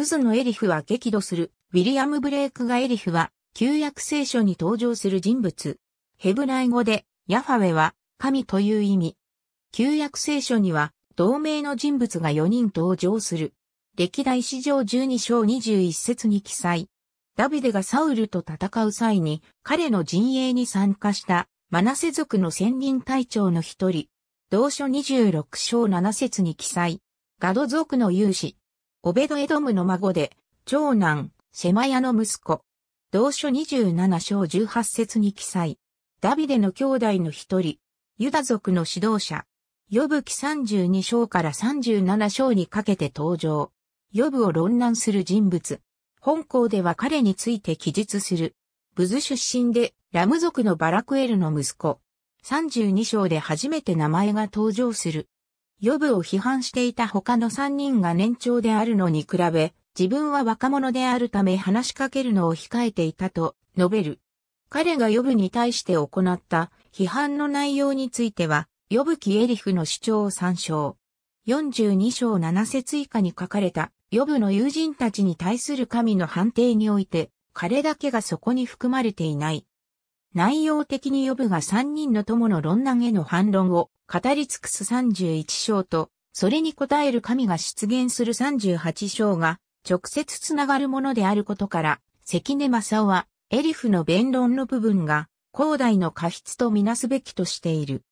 ウズのエリフは激怒する。ウィリアム・ブレイクがエリフは、旧約聖書に登場する人物。ヘブライ語で、ヤファウェは、神という意味。旧約聖書には、同名の人物が4人登場する。歴代史上12章21節に記載。ダビデがサウルと戦う際に、彼の陣営に参加した、マナセ族の先人隊長の一人。同書26章7節に記載。ガド族の勇士、オベドエドムの孫で、長男、シェマヤの息子。同書27章18節に記載。ダビデの兄弟の一人、ユダ族の指導者。ヨブ記32章から37章にかけて登場。ヨブを論難する人物。本校では彼について記述する。ブズ出身で、ラム族のバラクエルの息子。32章で初めて名前が登場する。ヨ部を批判していた他の3人が年長であるのに比べ、自分は若者であるため話しかけるのを控えていたと述べる。彼がヨ部に対して行った批判の内容については、ヨ部キエリフの主張を参照。42章7節以下に書かれた、ヨ部の友人たちに対する神の判定において、彼だけがそこに含まれていない。内容的に呼ぶが3人の友の論難への反論を語り尽くす31章と、それに応える神が出現する38章が直接つながるものであることから、関根正夫はエリフの弁論の部分が広大の過失とみなすべきとしている。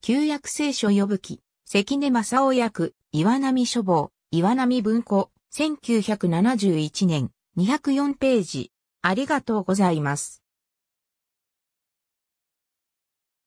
旧約聖書呼ぶ記、関根正夫役、岩波書房、岩波文庫、1971年204ページ。ありがとうございます。